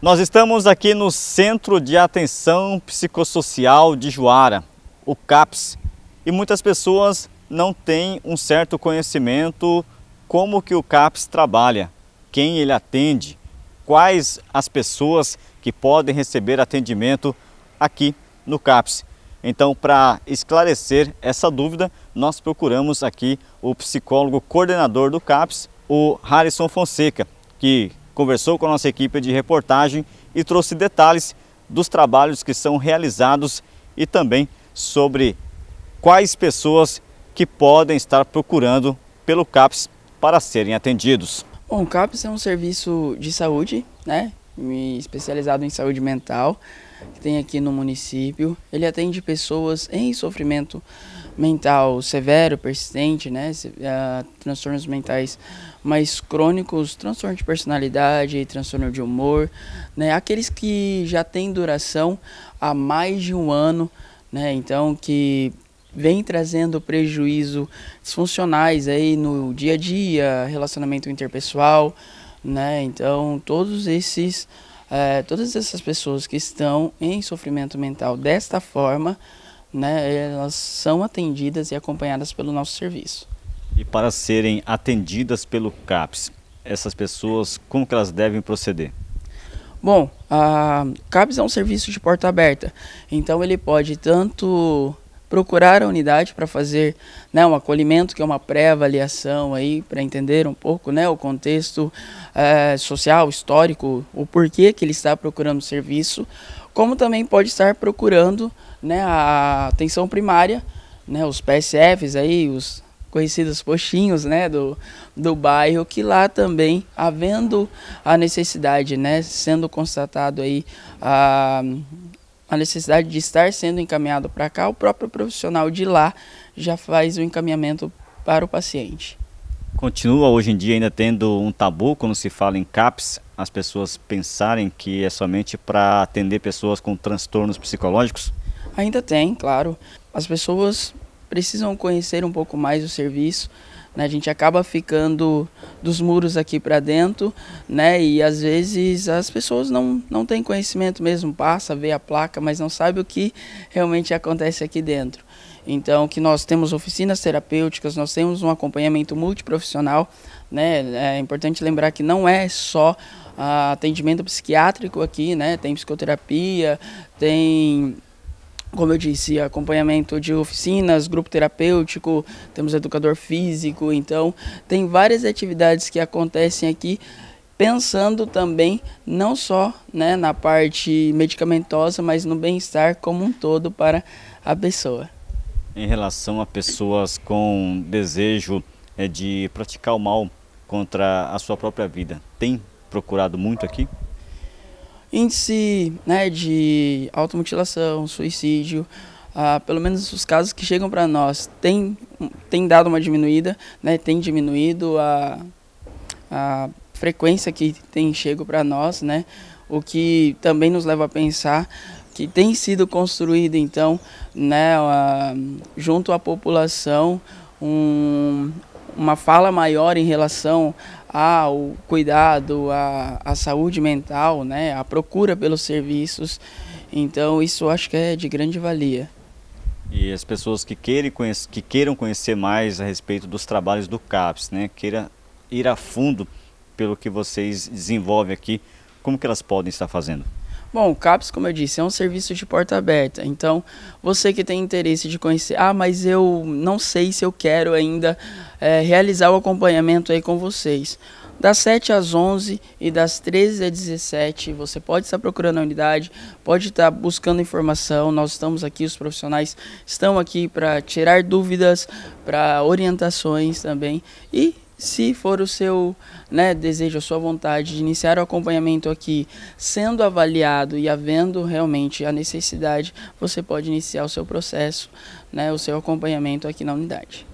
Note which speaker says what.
Speaker 1: Nós estamos aqui no Centro de Atenção Psicossocial de Juara, o CAPS, e muitas pessoas não têm um certo conhecimento como que o CAPS trabalha, quem ele atende, quais as pessoas que podem receber atendimento aqui no CAPS. Então, para esclarecer essa dúvida, nós procuramos aqui o psicólogo coordenador do CAPS, o Harrison Fonseca, que conversou com a nossa equipe de reportagem e trouxe detalhes dos trabalhos que são realizados e também sobre quais pessoas que podem estar procurando pelo CAPS para serem atendidos.
Speaker 2: Bom, o CAPS é um serviço de saúde, né? me especializado em saúde mental, que tem aqui no município. Ele atende pessoas em sofrimento mental severo, persistente, né? Ah, transtornos mentais mais crônicos, transtorno de personalidade, transtorno de humor, né? Aqueles que já têm duração há mais de um ano, né? Então que vem trazendo prejuízo disfuncionais aí no dia a dia, relacionamento interpessoal, né? Então, todos esses, é, todas essas pessoas que estão em sofrimento mental desta forma, né? Elas são atendidas e acompanhadas pelo nosso serviço.
Speaker 1: E para serem atendidas pelo CAPS, essas pessoas, como que elas devem proceder?
Speaker 2: Bom, a CAPS é um serviço de porta aberta, então ele pode tanto procurar a unidade para fazer né, um acolhimento, que é uma pré-avaliação aí, para entender um pouco né, o contexto é, social, histórico, o porquê que ele está procurando o serviço, como também pode estar procurando né, a atenção primária, né, os PSFs aí, os conhecidos postinhos né, do, do bairro, que lá também, havendo a necessidade, né, sendo constatado aí a a necessidade de estar sendo encaminhado para cá, o próprio profissional de lá já faz o encaminhamento para o paciente.
Speaker 1: Continua hoje em dia ainda tendo um tabu quando se fala em CAPS, as pessoas pensarem que é somente para atender pessoas com transtornos psicológicos?
Speaker 2: Ainda tem, claro. As pessoas precisam conhecer um pouco mais o serviço, né? A gente acaba ficando dos muros aqui para dentro, né? E às vezes as pessoas não, não têm conhecimento mesmo, passa, vê a placa, mas não sabe o que realmente acontece aqui dentro. Então, que nós temos oficinas terapêuticas, nós temos um acompanhamento multiprofissional, né? É importante lembrar que não é só uh, atendimento psiquiátrico aqui, né? Tem psicoterapia, tem como eu disse, acompanhamento de oficinas, grupo terapêutico, temos educador físico, então tem várias atividades que acontecem aqui, pensando também não só né, na parte medicamentosa, mas no bem-estar como um todo para a pessoa.
Speaker 1: Em relação a pessoas com desejo é, de praticar o mal contra a sua própria vida, tem procurado muito aqui?
Speaker 2: índice né, de automutilação, suicídio, ah, pelo menos os casos que chegam para nós, tem, tem dado uma diminuída, né, tem diminuído a, a frequência que tem chego para nós, né, o que também nos leva a pensar que tem sido construído, então, né, a, ah, junto à população, um, uma fala maior em relação ao cuidado, à, à saúde mental, né, à procura pelos serviços. Então, isso acho que é de grande valia.
Speaker 1: E as pessoas que, queiram conhecer, que queiram conhecer mais a respeito dos trabalhos do CAPS, né, queira ir a fundo pelo que vocês desenvolvem aqui, como que elas podem estar fazendo?
Speaker 2: Bom, o CAPS, como eu disse, é um serviço de porta aberta. Então, você que tem interesse de conhecer, ah, mas eu não sei se eu quero ainda é, realizar o acompanhamento aí com vocês. Das 7 às 11 e das 13 às 17, você pode estar procurando a unidade, pode estar buscando informação. Nós estamos aqui, os profissionais estão aqui para tirar dúvidas, para orientações também. E se for o seu né, desejo, a sua vontade de iniciar o acompanhamento aqui, sendo avaliado e havendo realmente a necessidade, você pode iniciar o seu processo, né, o seu acompanhamento aqui na unidade.